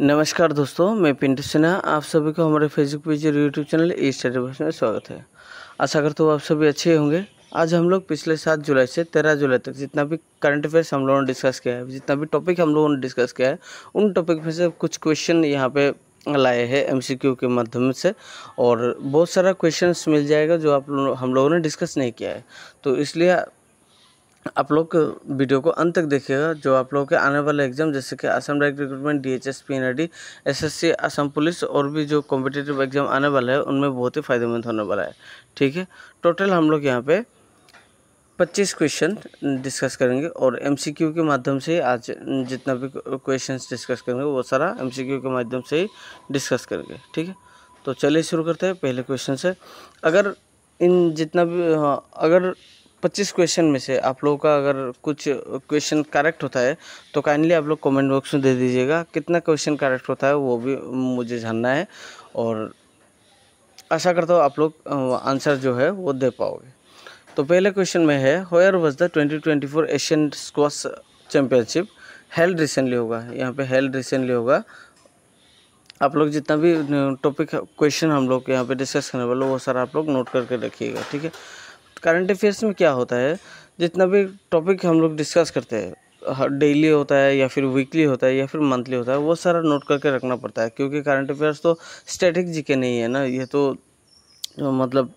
नमस्कार दोस्तों मैं पिंटू सिन्हा आप सभी को हमारे फेसबुक पेज और यूट्यूब चैनल ई स्टडी में स्वागत है आशा करता हूँ आप सभी अच्छे होंगे आज हम लोग पिछले सात जुलाई से तेरह जुलाई तक जितना भी करंट अफेयर्स हम लोगों ने डिस्कस किया है जितना भी टॉपिक हम लोगों ने डिस्कस किया है उन टॉपिक में से कुछ क्वेश्चन यहाँ पे लाए हैं एम के माध्यम से और बहुत सारा क्वेश्चन मिल जाएगा जो आप लोग हम लोगों ने डिस्कस नहीं किया है तो इसलिए आप लोग वीडियो को अंत तक देखिएगा जो आप लोगों के आने वाले एग्जाम जैसे कि Assam direct recruitment D H S P N D S S C Assam police और भी जो कॉम्पिटेटिव एग्जाम आने वाले हैं उनमें बहुत ही फायदेमंद होने वाला है ठीक है टोटल हम लोग यहाँ पे पच्चीस क्वेश्चन डिस्कस करेंगे और एमसीक्यू के माध्यम से आज जितना भी क्वेश्चन डिस्कस करेंगे वो सारा एम के माध्यम से ही डिस्कस करेंगे ठीक है तो चलिए शुरू करते हैं पहले क्वेश्चन से अगर इन जितना भी हाँ अगर पच्चीस क्वेश्चन में से आप लोगों का अगर कुछ क्वेश्चन करेक्ट होता है तो काइंडली आप लोग कमेंट बॉक्स में दे दीजिएगा कितना क्वेश्चन करेक्ट होता है वो भी मुझे जानना है और आशा करता हूँ आप लोग आंसर जो है वो दे पाओगे तो पहले क्वेश्चन में है where was the twenty twenty four Asian squash championship held recently होगा यहाँ पे हेल्ड रिसेंटली होगा आप लोग जितना भी टॉपिक क्वेश्चन हम लोग यहाँ पे डिस्कस करने वाले वो सारा आप लोग नोट करके रखिएगा ठीक है करंट अफेयर्स में क्या होता है जितना भी टॉपिक हम लोग डिस्कस करते हैं डेली होता है या फिर वीकली होता है या फिर मंथली होता है वो सारा नोट करके रखना पड़ता है क्योंकि करंट अफेयर्स तो स्टैटिक जी के नहीं है ना ये तो मतलब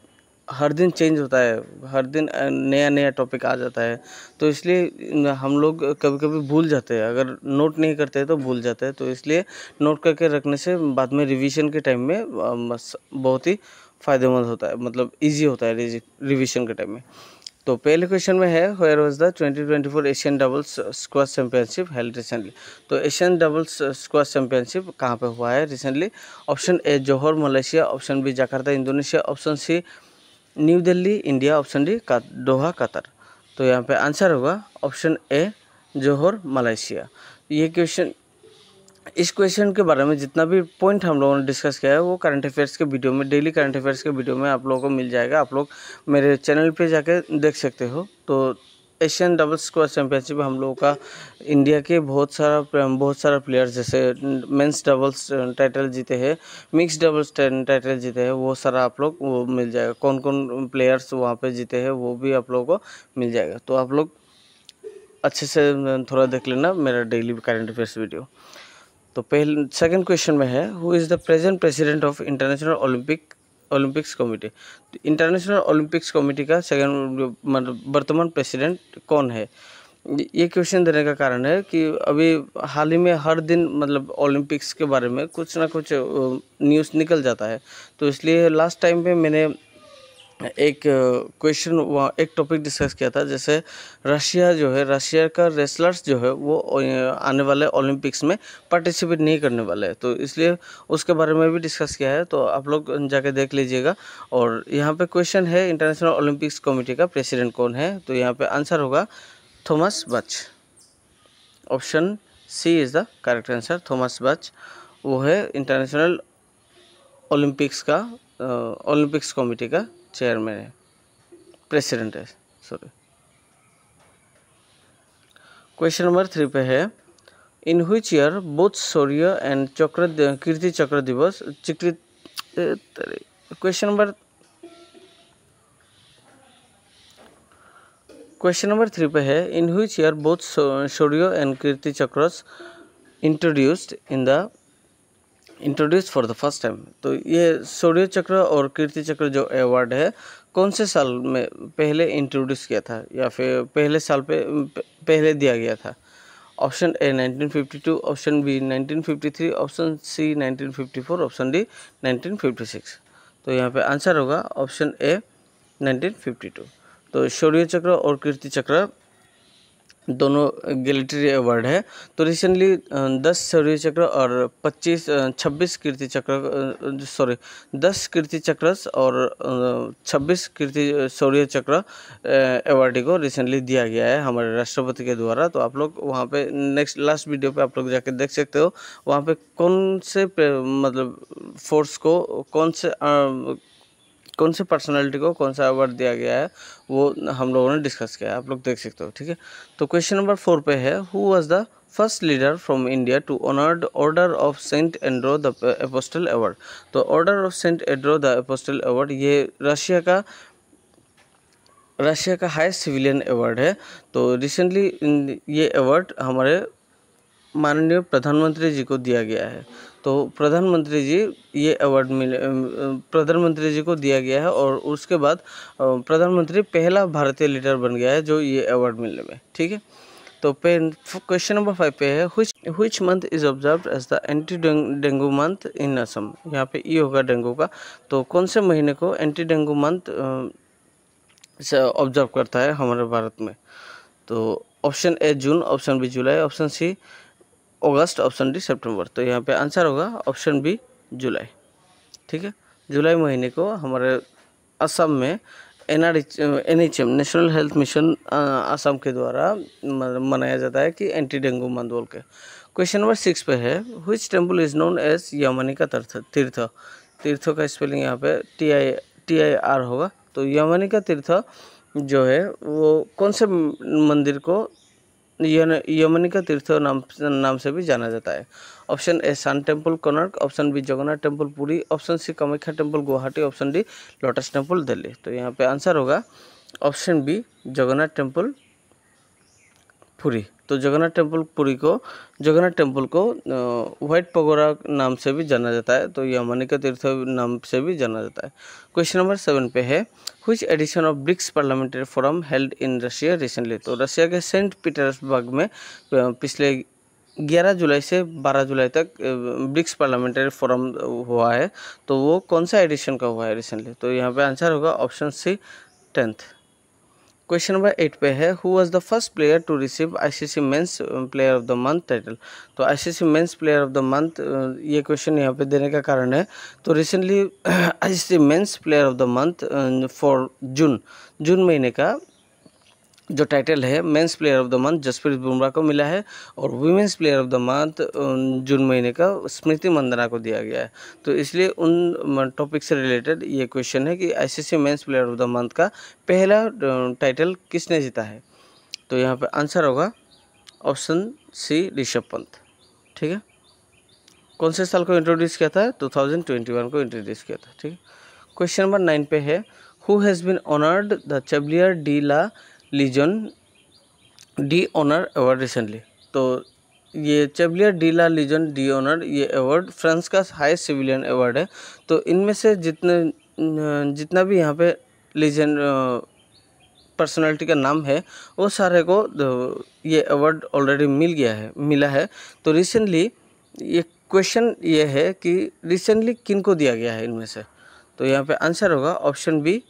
हर दिन चेंज होता है हर दिन नया नया टॉपिक आ जाता है तो इसलिए हम लोग कभी कभी भूल जाते हैं अगर नोट नहीं करते तो भूल जाते हैं तो इसलिए नोट करके रखने से बाद में रिविजन के टाइम में बहुत ही फ़ायदेमंद होता है मतलब ईजी होता है रिविजन के टाइम में तो पहले क्वेश्चन में है where was the 2024 Asian doubles squash championship held recently तो एशियन डबल्स स्क्वाश चैंपियनशिप कहाँ पे हुआ है recently option A Johor Malaysia option B Jakarta Indonesia option C new Delhi India option D का, दोहा कतर तो यहाँ पे आंसर होगा ऑप्शन ए जौहर मलेशिया ये क्वेश्चन इस क्वेश्चन के बारे में जितना भी पॉइंट हम लोगों ने डिस्कस किया है वो करंट अफेयर्स के वीडियो में डेली करंट अफेयर्स के वीडियो में आप लोगों को मिल जाएगा आप लोग मेरे चैनल पे जाके देख सकते हो तो एशियन डबल्स स्क्वायर चैंपियनशिप हम लोगों का इंडिया के बहुत सारा बहुत सारा प्लेयर्स जैसे मेंस डबल्स टाइटल जीते हैं मिक्स डबल्स टाइटल जीते हैं वो सारा आप लोग वो मिल जाएगा कौन कौन प्लेयर्स वहाँ पे जीते हैं वो भी आप लोगों को मिल जाएगा तो आप लोग अच्छे से थोड़ा देख लेना मेरा डेली करंट अफेयर्स वीडियो तो पहले सेकंड क्वेश्चन में है who is the present president of international Olympic Olympics committee international Olympics committee का सेकंड मतलब वर्तमान प्रेसिडेंट कौन है ये क्वेश्चन देने का कारण है कि अभी हाल ही में हर दिन मतलब ओलंपिक्स के बारे में कुछ ना कुछ न्यूज़ निकल जाता है तो इसलिए लास्ट टाइम पर मैंने एक क्वेश्चन वहाँ एक टॉपिक डिस्कस किया था जैसे रशिया जो है रशिया का रेसलर्स जो है वो आने वाले ओलंपिक्स में पार्टिसिपेट नहीं करने वाले तो इसलिए उसके बारे में भी डिस्कस किया है तो आप लोग जाके देख लीजिएगा और यहाँ पे क्वेश्चन है इंटरनेशनल ओलंपिक्स कमेटी का प्रेसिडेंट कौन है तो यहाँ पर आंसर होगा Thomas Bach option C is the correct answer Thomas Bach वो है इंटरनेशनल ओलंपिक्स का ओलंपिक्स कमेटी का चेयरमैन है प्रेसिडेंट है सॉरी क्वेश्चन नंबर थ्री पे है in which year both Shaurya and चक्र कीर्ति चक्र दिवस चिकृत question number question number three पे है in which year both Shaurya and Kirti Chakra introduced in the introduce for the first time तो ये सूर्य चक्र और कीर्ति चक्र जो अवार्ड है कौन से साल में पहले इंट्रोड्यूस किया था या फिर पहले साल पे पहले दिया गया था option A 1952 option B 1953 option C 1954 option D 1956 तो यहाँ पे आंसर होगा ऑप्शन ए 1952 तो शौर्य चक्र और कीर्ति चक्र दोनों गैलेटरी अवार्ड है तो रिसेंटली दस शौर्य चक्र और पच्चीस छब्बीस कीर्ति चक्र सॉरी दस कीर्ति चक्र और छब्बीस कीर्ति शौर्य चक्र अवार्ड को रिसेंटली दिया गया है हमारे राष्ट्रपति के द्वारा तो आप लोग वहाँ पे नेक्स्ट लास्ट वीडियो पे आप लोग जाके देख सकते हो वहाँ पे कौन से मतलब फोर्स को कौन से आ, कौन से पर्सनालिटी को कौन सा अवार्ड दिया गया है वो हम लोगों ने डिस्कस किया है आप लोग देख सकते हो ठीक है तो क्वेश्चन नंबर फोर पे है who was the first leader from India to honoured order of saint Andrew the apostle award तो order of saint Andrew the apostle award ये रशिया का रशिया का हाइस्ट सिविलियन अवार्ड है तो recently ये award हमारे माननीय प्रधानमंत्री जी को दिया गया है तो प्रधानमंत्री जी ये अवार्ड मिले प्रधानमंत्री जी को दिया गया है और उसके बाद प्रधानमंत्री पहला भारतीय लीडर बन गया है जो ये अवार्ड मिलने में ठीक है तो पे क्वेश्चन नंबर फाइव पे है which which month is observe as the anti dengue month in Assam यहाँ पे ई e होगा डेंगू का तो कौन से महीने को एंटी डेंगू मंथ ऑब्जर्व करता है हमारे भारत में तो option A June option B जुलाई ऑप्शन सी अगस्त ऑप्शन डी सितंबर तो यहाँ पे आंसर होगा ऑप्शन बी जुलाई ठीक है जुलाई महीने को हमारे असम में N R H N H M national health mission Assam के द्वारा मनाया जाता है कि एंटी डेंगू मंद बोल के क्वेश्चन नंबर सिक्स पे है which temple is known as यमनी का तीर्थ तीर्थ तीर्थों का स्पेलिंग यहाँ पे T I T I R होगा तो यमनी का तीर्थ जो है वो कौन से मंदिर को यमनिका तीर्थ नाम नाम से भी जाना जाता है option A sun temple Konark option B Jagannath temple Puri option C Kamakhya temple Guwahati option D lotus temple Delhi तो यहाँ पे आंसर होगा option B Jagannath temple Puri तो जगन्नाथ टेम्पल पुरी को जगन्नाथ टेम्पल को व्हाइट पगोरा नाम से भी जाना जाता है तो यमनिका तीर्थ नाम से भी जाना जाता है क्वेश्चन नंबर सेवन पे है which edition of BRICS parliamentary forum held in Russia recently तो रशिया के सेंट पीटर्सबर्ग में पिछले 11 जुलाई से 12 जुलाई तक ब्रिक्स पार्लियामेंट्री फोरम हुआ है तो वो कौन सा एडिशन का हुआ है रिसेंटली तो यहाँ पे आंसर होगा option C tenth question number eight पे है who was the first player to receive ICC men's player of the month title तो ICC men's player of the month ये क्वेश्चन यहाँ पे देने का कारण है तो recently ICC men's player of the month for June June महीने का जो टाइटल है men's player of the month Jasprit Bumrah को मिला है और women's player of the month June महीने का स्मृति मंदना को दिया गया है तो इसलिए उन टॉपिक से रिलेटेड ये क्वेश्चन है कि ICC men's player of the month का पहला टाइटल किसने जीता है तो यहाँ पर आंसर होगा ऑप्शन सी ऋषभ पंत ठीक है कौन से साल को इंट्रोड्यूस किया था टू को इंट्रोड्यूस किया था ठीक है क्वेश्चन नंबर नाइन पे है who has been honoured the chevalier de la legion de honour award recently तो ये chevalier de la legion de honour ये अवार्ड फ्रांस का हाईएस्ट सिविलियन अवार्ड है तो इनमें से जितने जितना भी यहाँ पे लीजन पर्सनालिटी का नाम है वो सारे को ये अवार्ड ऑलरेडी मिल गया है मिला है तो रिसेंटली ये क्वेश्चन ये है कि रिसेंटली किन को दिया गया है इनमें से तो यहाँ पे आंसर होगा ऑप्शन बी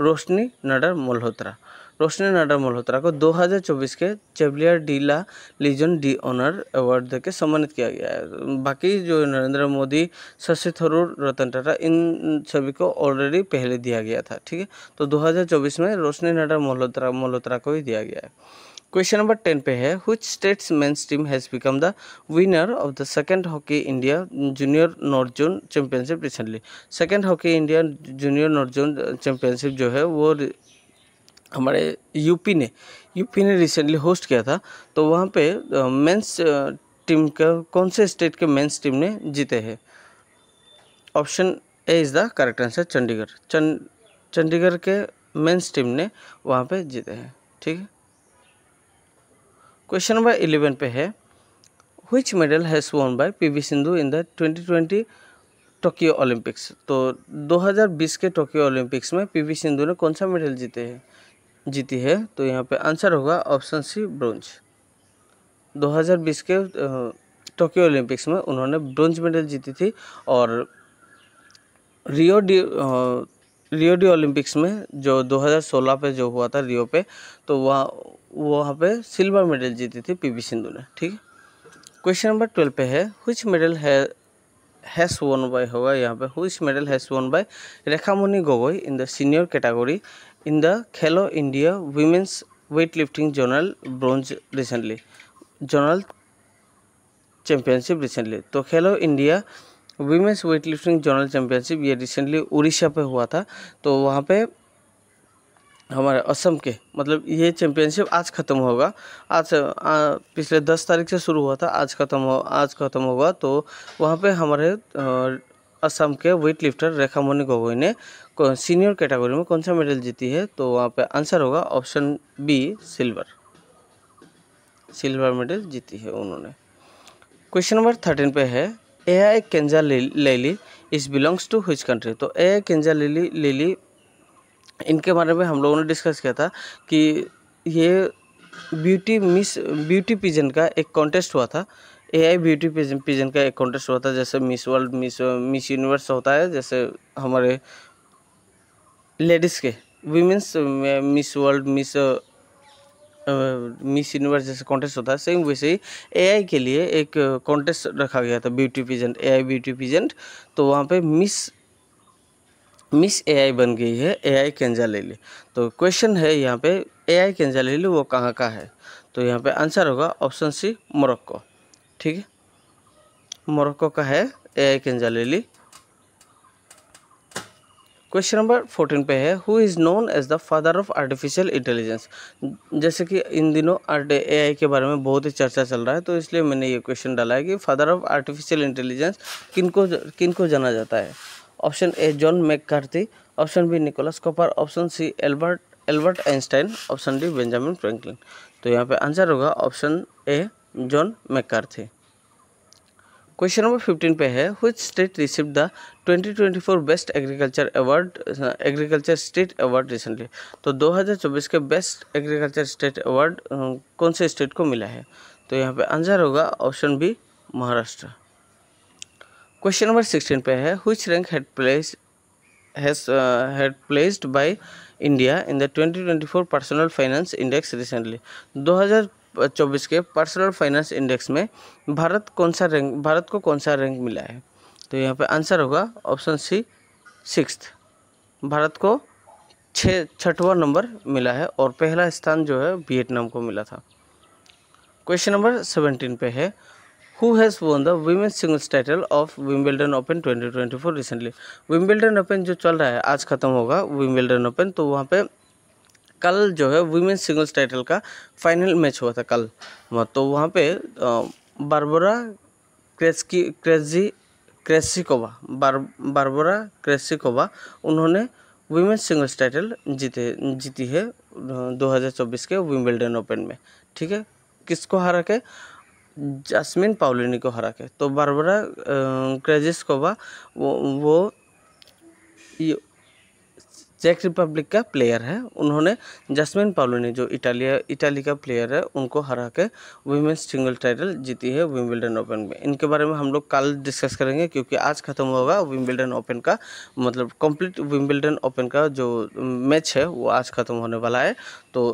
रोशनी नडर मल्होत्रा रोशनी नाडा मल्होत्रा को 2024 के chevalier de la legion de honour award देकर सम्मानित किया गया है बाकी जो नरेंद्र मोदी शशि थरूर रतन टाटा इन सभी को ऑलरेडी पहले दिया गया था ठीक है तो 2024 में रोशनी नाडा मल्होत्रा मल्होत्रा को ही दिया गया है क्वेश्चन नंबर टेन पे है which states men's team has become the winner of the second hockey India junior north zone championship recently second hockey India junior north zone championship जो है वो हमारे यूपी ने यूपी ने रिसेंटली होस्ट किया था तो वहाँ पे मेंस टीम का कौन से स्टेट के मेंस टीम ने जीते हैं option A is the correct answer Chandigarh Chandigarh के मेंस टीम ने वहाँ पे जीते हैं ठीक है क्वेश्चन नंबर इलेवन पे है which medal has won by PV Sindhu in the twenty twenty Tokyo Olympics तो 2020 के टोक्यो ओलंपिक्स में पीवी सिंधु ने कौन सा मेडल जीते हैं जीती है तो यहाँ पे आंसर होगा ऑप्शन सी ब्रोंज 2020 के टोक्यो ओलंपिक्स में उन्होंने ब्रोंज मेडल जीती थी और Rio de Rio de Olympics में जो 2016 पे जो हुआ था रियो पे तो वहाँ वहाँ पे सिल्वर मेडल जीती थी पीवी सिंधु ने ठीक क्वेश्चन नंबर ट्वेल्व पे है हुच मेडल है हैस वन बाय होगा यहाँ पे which medal has won by Rekhamoni Gogoi in the senior category in the Khelo India Women's Weightlifting Journal Bronze recently, Journal Championship recently. तो Khelo India Women's Weightlifting Journal championship ये recently Orissa पे हुआ था तो वहाँ पे हमारे असम के मतलब ये चैम्पियनशिप आज ख़त्म होगा आज आ, पिछले दस तारीख से शुरू हुआ था आज ख़त्म हो आज ख़त्म होगा तो वहाँ पे हमारे आ, असम के वेट लिफ्टर रेखा मोनी गोगोई ने सीनियर कैटेगरी में कौन सा मेडल जीती है तो वहाँ पे आंसर होगा option B silver silver medal जीती है उन्होंने क्वेश्चन नंबर थर्टीन पे है ए आई केंजा लेली इस बिलोंग्स टू हिच कंट्री तो ए आई केंजा लेली लेली इनके बारे में हम लोगों ने डिस्कस किया था कि ये ब्यूटी मिस ब्यूटी पिजन का एक कॉन्टेस्ट हुआ था A I beauty pigeon pigeon का एक कॉन्टेस्ट हुआ था जैसे miss world miss miss universe होता है जैसे हमारे लेडीज़ के women's miss world miss miss universe जैसे कॉन्टेस्ट होता है सेम वैसे ही एआई के लिए एक कॉन्टेस्ट uh, रखा गया था beauty pageant AI beauty pageant तो वहाँ पे मिस मिस एआई बन गई है एआई केंजा लेली तो क्वेश्चन है यहाँ पे एआई केंजा लेली वो कहाँ का है तो यहाँ पे आंसर होगा ऑप्शन सी मोरक्को ठीक है मोरक्को का है ए आई केंजा लेली क्वेश्चन नंबर फोर्टीन पे है who is known as the father of artificial intelligence जैसे कि इन दिनों ए आई के बारे में बहुत ही चर्चा चल रहा है तो इसलिए मैंने ये क्वेश्चन डाला है कि फादर ऑफ आर्टिफिशियल इंटेलिजेंस किनको किनको जाना जाता है option A John McCarthy option B Nicholas Copper option C Albert Albert Einstein option D Benjamin Franklin तो यहाँ पे आंसर होगा option A John McCarthy question number fifteen पे है which state receive the 2024 best agriculture award agriculture state award recently तो 2024 के best agriculture state award कौन से स्टेट को मिला है तो यहाँ पे आंसर होगा option B Maharashtra question number sixteen पे है which rank had place has had placed by India in the 2024 personal finance index recently हज़ार चौबीस के पर्सनल फाइनेंस इंडेक्स में भारत कौन सा रैंक भारत को कौन सा रैंक मिला है तो यहाँ पे आंसर होगा ऑप्शन सी सिक्स भारत को छः छठवा नंबर मिला है और पहला स्थान जो है वियतनाम को मिला था क्वेश्चन नंबर सेवनटीन पे है who has won the women's singles title of Wimbledon open 2024 recently Wimbledon open जो चल रहा है आज ख़त्म होगा विम्बल्डन ओपन तो वहाँ पे कल जो है वुमेन्स सिंगल्स टाइटल का फाइनल मैच हुआ था कल तो वहाँ पे बारबोरा क्रेस्की क्रेजी क्रेसिकोवा बार बारबोरा क्रेसिकोवा उन्होंने वीमेंस सिंगल्स टाइटल जीते जीती है 2024 के विम्बलडन ओपन में ठीक है किसको हरा के जासमिन पाउलिनी को हरा के तो बारबरा क्रेजिसकोवा वो, वो चेक रिपब्लिक का प्लेयर है उन्होंने जस्मिन पालोनी जो इटालिया इटाली का प्लेयर है उनको हरा के वुमेंस सिंगल टाइटल जीती है विम्बल्डन ओपन में इनके बारे में हम लोग कल डिस्कस करेंगे क्योंकि आज ख़त्म होगा विम्बल्डन ओपन का मतलब कंप्लीट विम्बल्डन ओपन का जो मैच है वो आज ख़त्म होने वाला है तो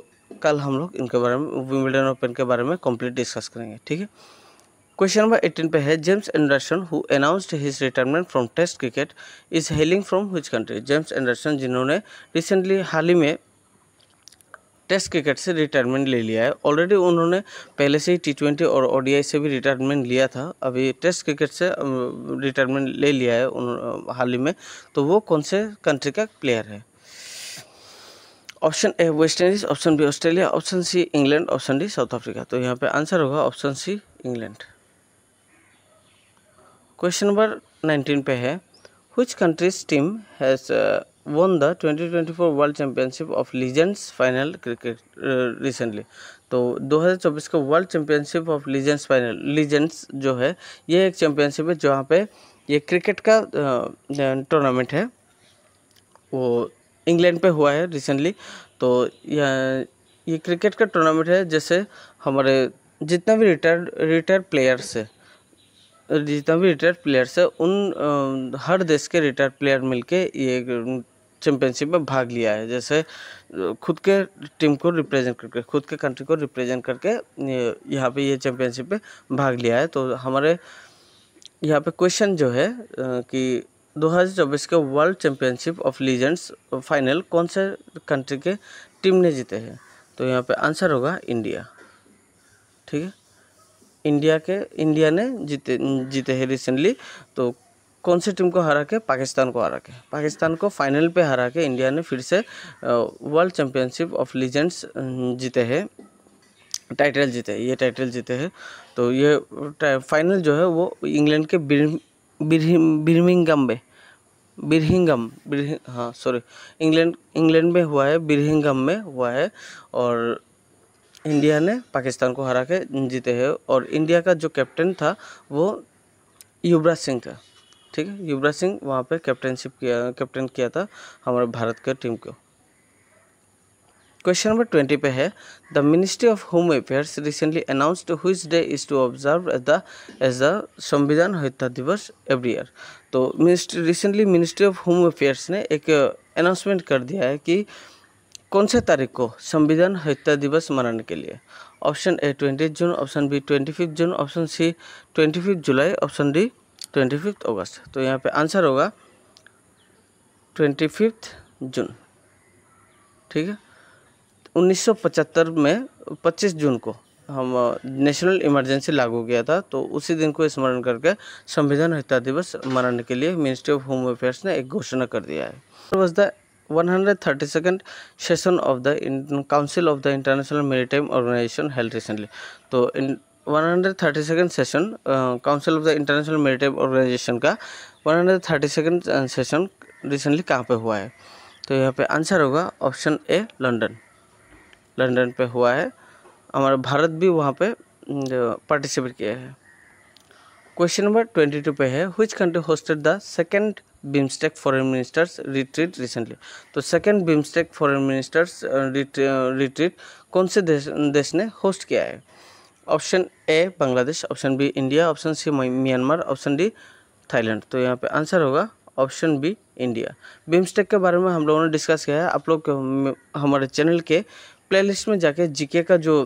कल हम लोग इनके बारे में विम्बल्डन ओपन के बारे में कम्प्लीट डिस्कस करेंगे ठीक है क्वेश्चन नंबर एटीन पे है James Anderson who announced his retirement from test cricket is hailing from which country James Anderson जिन्होंने रिसेंटली हाल ही में टेस्ट क्रिकेट से रिटायरमेंट ले लिया है ऑलरेडी उन्होंने पहले से ही टी ट्वेंटी और ओडीआई से भी रिटायरमेंट लिया था अभी टेस्ट क्रिकेट से रिटायरमेंट ले लिया है हाल ही में तो वो कौन से कंट्री का प्लेयर है option A West Indies option B Australia option C England option D South Africa तो यहाँ पे आंसर होगा option C England question number nineteen पे है which country's team has won the 2024 world championship of legends final cricket recently तो 2024 का world championship of legends final legends जो है ये एक चैंपियनशिप है जहाँ पे ये क्रिकेट का टूर्नामेंट uh, uh, है वो इंग्लैंड पे हुआ है रिसेंटली तो यह ये क्रिकेट का टूर्नामेंट है जैसे हमारे जितना भी रिटायर्ड रिटायर्ड प्लेयर्स है जितना भी रिटायर्ड प्लेयर्स है उन आ, हर देश के रिटायर्ड प्लेयर मिलके ये चैंपियनशिप में भाग लिया है जैसे खुद के टीम को रिप्रेजेंट करके खुद के कंट्री को रिप्रेजेंट करके यहाँ पे ये चैंपियनशिप में भाग लिया है तो हमारे यहाँ पे क्वेश्चन जो है कि 2024 के world championship of legends final कौन से कंट्री के टीम ने जीते हैं तो यहाँ पे आंसर होगा इंडिया ठीक है इंडिया के इंडिया ने जीते जीते हैं रिसेंटली तो कौन से टीम को हरा के पाकिस्तान को हरा के पाकिस्तान को फाइनल पे हरा के इंडिया ने फिर से वर्ल्ड चैम्पियनशिप ऑफ लीजेंड्स जीते हैं टाइटल जीते हैं ये टाइटल जीते हैं तो ये फाइनल जो है वो इंग्लैंड के बिरहिंगम में बिरहिंगम बिर हाँ सॉरी इंग्लैंड इंग्लैंड में हुआ है बिरहिंगम में हुआ है और इंडिया ने पाकिस्तान को हरा के जीते हैं और इंडिया का जो कैप्टन था वो युवराज सिंह था ठीक है युवराज सिंह वहाँ पे कैप्टनशिप किया कैप्टन किया था हमारे भारत के टीम को क्वेश्चन नंबर ट्वेंटी पे है the ministry of home affairs recently announced which day is to observe as the as the Samvidhan Hatya Diwas every year तो ministry recently ministry of home affairs ने एक अनाउंसमेंट कर दिया है कि कौन से तारीख को संविधान हत्या दिवस मनाने के लिए option A twenty June option B twenty fifth June option C twenty fifth July option D twenty fifth August तो यहाँ पे आंसर होगा ट्वेंटी फिफ्थ जून ठीक है उन्नीस में 25 जून को हम नेशनल इमरजेंसी लागू किया था तो उसी दिन को स्मरण करके संविधान हत्या दिवस मनाने के लिए मिनिस्ट्री ऑफ होम अफेयर्स ने एक घोषणा कर दिया है was the 132nd session of the the Council of the International Maritime Organization held recently. तो thirty 132nd session council of the international maritime organization का 132nd सेशन रिसेंटली कहाँ पे हुआ है तो यहाँ पे आंसर होगा ऑप्शन ए लंदन लंदन पे हुआ है हमारा भारत भी वहाँ पे पार्टिसिपेट uh, किया है क्वेश्चन नंबर ट्वेंटी टू पे है which country hosted the second BIMSTEC foreign ministers retreat recently तो second BIMSTEC foreign ministers retreat कौन से देश, देश ने होस्ट किया है option A Bangladesh option B India option C Myanmar option D Thailand तो यहाँ पे आंसर होगा ऑप्शन बी इंडिया बिम्स्टेक के बारे में हम लोगों ने डिस्कस किया है आप लोग हमारे चैनल के प्लेलिस्ट में जाके जीके का जो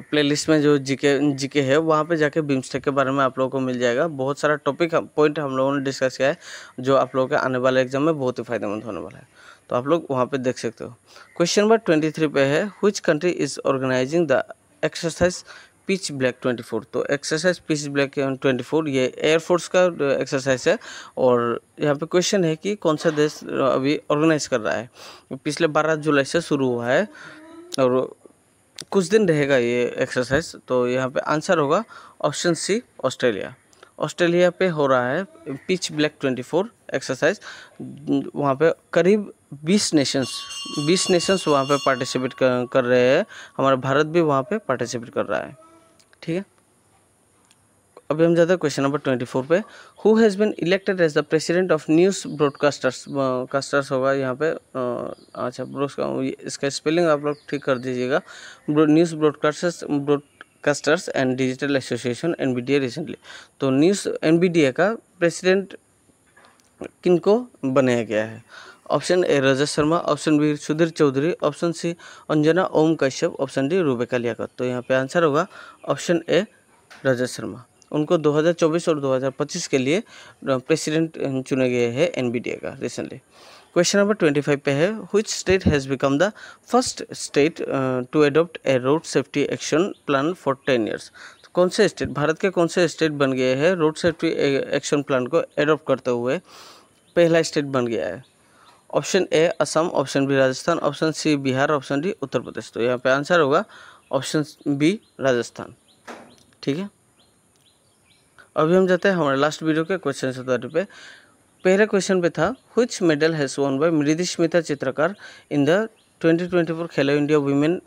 प्लेलिस्ट में जो जीके जीके है वहाँ पे जाके बिमस्टेक के बारे में आप लोगों को मिल जाएगा बहुत सारा टॉपिक पॉइंट हम लोगों ने डिस्कस किया है जो आप लोगों के आने वाले एग्जाम में बहुत ही फायदेमंद होने वाला है तो आप लोग वहाँ पे देख सकते हो क्वेश्चन नंबर ट्वेंटी थ्री पे है which country is organising the exercise pitch black twenty four तो exercise pitch black twenty four ये एयरफोर्स का एक्सरसाइज है और यहाँ पे क्वेश्चन है कि कौन सा देश अभी ऑर्गेनाइज कर रहा है पिछले बारह जुलाई से शुरू हुआ है और कुछ दिन रहेगा ये एक्सरसाइज तो यहाँ पे आंसर होगा ऑप्शन सी ऑस्ट्रेलिया ऑस्ट्रेलिया पे हो रहा है पिच ब्लैक 24 एक्सरसाइज वहाँ पे करीब 20 नेशंस 20 नेशंस वहाँ पे पार्टिसिपेट कर, कर रहे हैं हमारा भारत भी वहाँ पे पार्टिसिपेट कर रहा है ठीक है अभी हम जाते हैं क्वेश्चन नंबर ट्वेंटी फोर पे who has been elected as the president of news broadcasters casters होगा यहाँ पे अच्छा ब्रोस इसका स्पेलिंग आप लोग ठीक कर दीजिएगा news broadcasters broadcasters and digital association N recently तो न्यूज़ एन का प्रेसिडेंट किनको बनाया गया है option A Rajat Sharma option B Sudhir Chaudhary option C Anjana Om Kashyap option D Rubika का तो यहाँ पे आंसर होगा ऑप्शन ए रजत शर्मा उनको 2024 और 2025 के लिए प्रेसिडेंट चुने गए हैं एनबीडीए का recently question number twenty five पे है which state has become the first state to adopt a road safety action plan for ten years कौन से स्टेट भारत के कौन से स्टेट बन गए हैं रोड सेफ्टी एक्शन प्लान को एडोप्ट करते हुए पहला स्टेट बन गया है option A Assam option B Rajasthan option C Bihar option D Uttar Pradesh तो यहाँ पे आंसर होगा ऑप्शन बी राजस्थान ठीक है अभी हम जाते हैं हमारे लास्ट वीडियो के क्वेश्चन सत्तर तो पे पहले क्वेश्चन पे था which medal has won by Mridi Smita Chitrakar in the 2024 Khelo India women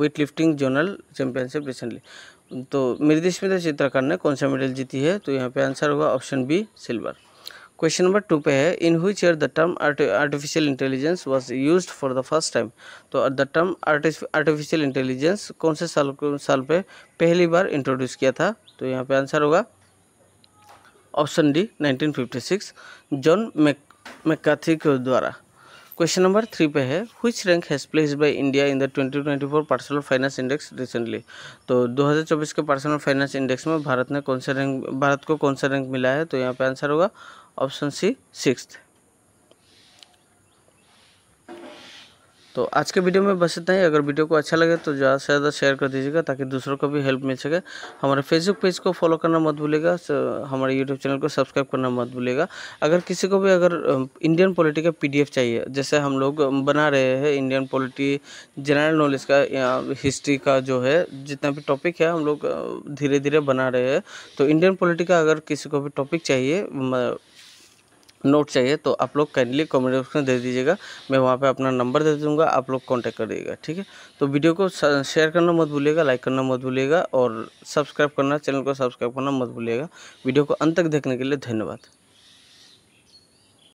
weightlifting zonal championship recently तो मृदि स्मिता चित्रकार ने कौन सा मेडल जीती है तो यहाँ पे आंसर होगा option B silver question number two पे है in which year the term artificial intelligence was used for the first time तो द टर्म आर्टिफिशियल इंटेलिजेंस कौन से साल साल पे पहली बार इंट्रोड्यूस किया था तो यहाँ पे आंसर होगा ऑप्शन डी 1956 जॉन मैकाथी के द्वारा क्वेश्चन नंबर थ्री पे है which rank has placed by India in the 2024 personal finance index recently तो 2024 के पर्सनल फाइनेंस इंडेक्स में भारत ने कौन सा रैंक भारत को कौन सा रैंक मिला है तो यहाँ पे आंसर होगा ऑप्शन सी सिक्स तो आज के वीडियो में बस इतना ही अगर वीडियो को अच्छा लगे तो ज़्यादा से ज़्यादा शेयर कर दीजिएगा ताकि दूसरों को भी हेल्प मिल सके हमारे फेसबुक पेज को फॉलो करना मत भूलिएगा हमारे यूट्यूब चैनल को सब्सक्राइब करना मत भूलिएगा अगर किसी को भी अगर इंडियन पॉलिटी का पी चाहिए जैसे हम लोग बना रहे हैं इंडियन पॉलिटी जनरल नॉलेज का या हिस्ट्री का जो है जितना भी टॉपिक है हम लोग धीरे धीरे बना रहे हैं तो इंडियन पॉलिटी का अगर किसी को भी टॉपिक चाहिए नोट चाहिए तो आप लोग काइंडली कॉमेंट बॉक्स में दे दीजिएगा मैं वहाँ पे अपना नंबर दे दूँगा आप लोग कांटेक्ट कर दीजिएगा ठीक है तो वीडियो को शेयर करना मत भूलिएगा लाइक करना मत भूलिएगा और सब्सक्राइब करना चैनल को सब्सक्राइब करना मत भूलिएगा वीडियो को अंत तक देखने के लिए धन्यवाद